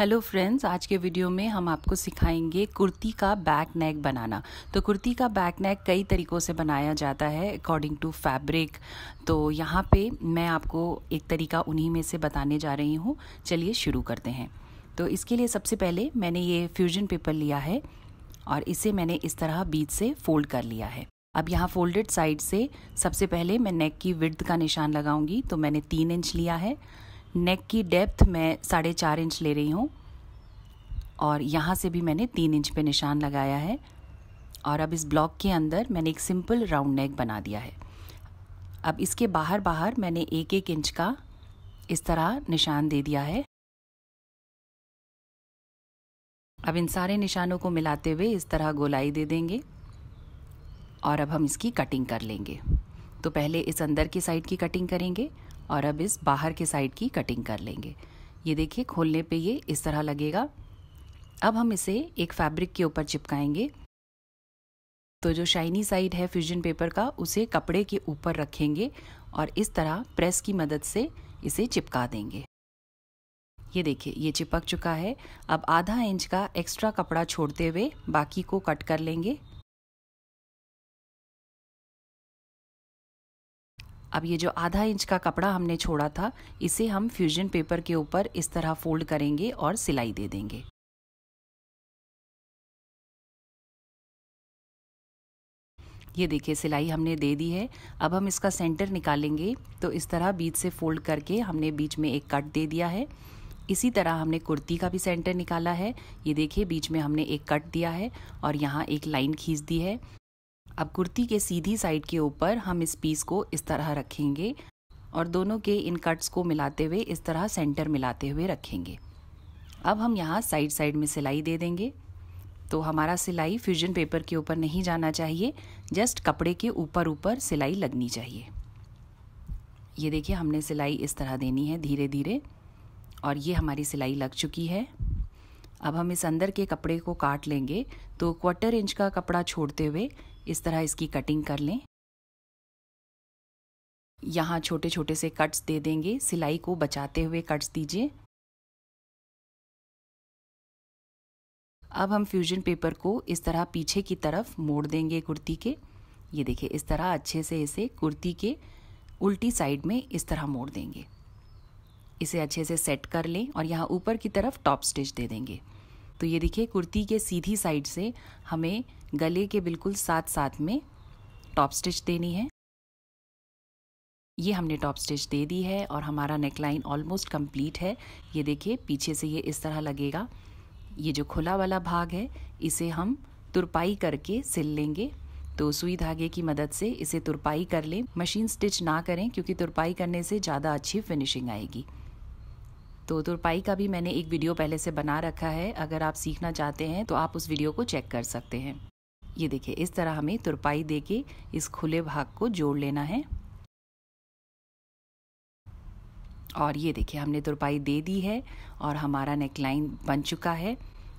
hello friends आज के video में हम आपको सिखाएंगे कुर्ती का बैक नेक बनाना तो कुर्ती का बैक नेक कई तरीक़ों से बनाया जाता है अकॉर्डिंग टू फैब्रिक तो यहाँ पे मैं आपको एक तरीका उन्हीं में से बताने जा रही हूँ चलिए शुरू करते हैं तो इसके लिए सबसे पहले मैंने ये फ्यूजन पेपर लिया है और इसे मैंने इस तरह बीच से फोल्ड कर लिया है अब यहाँ फोल्डेड साइड से सबसे पहले मैं नेक की विड्थ का निशान लगाऊंगी तो मैंने तीन इंच लिया है नेक की डेप्थ मैं साढ़े चार इंच ले रही हूँ और यहाँ से भी मैंने तीन इंच पे निशान लगाया है और अब इस ब्लॉक के अंदर मैंने एक सिंपल राउंड नेक बना दिया है अब इसके बाहर बाहर मैंने एक एक इंच का इस तरह निशान दे दिया है अब इन सारे निशानों को मिलाते हुए इस तरह गोलाई दे देंगे और अब हम इसकी कटिंग कर लेंगे तो पहले इस अंदर की साइड की कटिंग करेंगे और अब इस बाहर के साइड की कटिंग कर लेंगे ये देखिए खोलने पे ये इस तरह लगेगा अब हम इसे एक फैब्रिक के ऊपर चिपकाएंगे तो जो शाइनी साइड है फ्यूजन पेपर का उसे कपड़े के ऊपर रखेंगे और इस तरह प्रेस की मदद से इसे चिपका देंगे ये देखिए ये चिपक चुका है अब आधा इंच का एक्स्ट्रा कपड़ा छोड़ते हुए बाकी को कट कर लेंगे अब ये जो आधा इंच का कपड़ा हमने छोड़ा था इसे हम फ्यूजन पेपर के ऊपर इस तरह फोल्ड करेंगे और सिलाई दे देंगे ये देखिए सिलाई हमने दे दी है अब हम इसका सेंटर निकालेंगे तो इस तरह बीच से फोल्ड करके हमने बीच में एक कट दे दिया है इसी तरह हमने कुर्ती का भी सेंटर निकाला है ये देखिए बीच में हमने एक कट दिया है और यहाँ एक लाइन खींच दी है अब कुर्ती के सीधी साइड के ऊपर हम इस पीस को इस तरह रखेंगे और दोनों के इन कट्स को मिलाते हुए इस तरह सेंटर मिलाते हुए रखेंगे अब हम यहाँ साइड साइड में सिलाई दे देंगे तो हमारा सिलाई फ्यूजन पेपर के ऊपर नहीं जाना चाहिए जस्ट कपड़े के ऊपर ऊपर सिलाई लगनी चाहिए ये देखिए हमने सिलाई इस तरह देनी है धीरे धीरे और ये हमारी सिलाई लग चुकी है अब हम इस अंदर के कपड़े को काट लेंगे तो क्वार्टर इंच का कपड़ा छोड़ते हुए इस तरह इसकी कटिंग कर लें यहाँ छोटे छोटे से कट्स दे देंगे सिलाई को बचाते हुए कट्स दीजिए अब हम फ्यूजन पेपर को इस तरह पीछे की तरफ मोड़ देंगे कुर्ती के ये देखिए इस तरह अच्छे से इसे कुर्ती के उल्टी साइड में इस तरह मोड़ देंगे इसे अच्छे से सेट कर लें और यहाँ ऊपर की तरफ टॉप स्टिच दे देंगे तो ये देखिए कुर्ती के सीधी साइड से हमें गले के बिल्कुल साथ साथ में टॉप स्टिच देनी है ये हमने टॉप स्टिच दे दी है और हमारा नेकलाइन ऑलमोस्ट कंप्लीट है ये देखिए पीछे से ये इस तरह लगेगा ये जो खुला वाला भाग है इसे हम तुरपाई करके सिल लेंगे तो सुई धागे की मदद से इसे तुरपाई कर लें मशीन स्टिच ना करें क्योंकि तुरपाई करने से ज़्यादा अच्छी फिनिशिंग आएगी तो तुरपाई का भी मैंने एक वीडियो पहले से बना रखा है अगर आप सीखना चाहते हैं तो आप उस वीडियो को चेक कर सकते हैं ये देखिए इस तरह हमें तुरपाई दे के इस खुले भाग को जोड़ लेना है और ये देखिए हमने तुरपाई दे दी है और हमारा नेकलाइन बन चुका है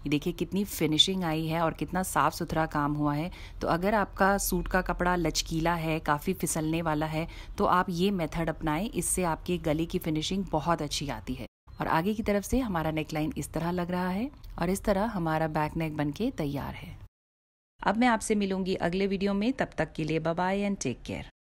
देखिए कितनी फिनिशिंग आई है और कितना साफ़ सुथरा काम हुआ है तो अगर आपका सूट का कपड़ा लचकीला है काफ़ी फिसलने वाला है तो आप ये मेथड अपनाएं इससे आपके गले की फिनिशिंग बहुत अच्छी आती है और आगे की तरफ से हमारा नेक लाइन इस तरह लग रहा है और इस तरह हमारा बैक नेक बन तैयार है अब मैं आपसे मिलूंगी अगले वीडियो में तब तक के लिए बाय एंड टेक केयर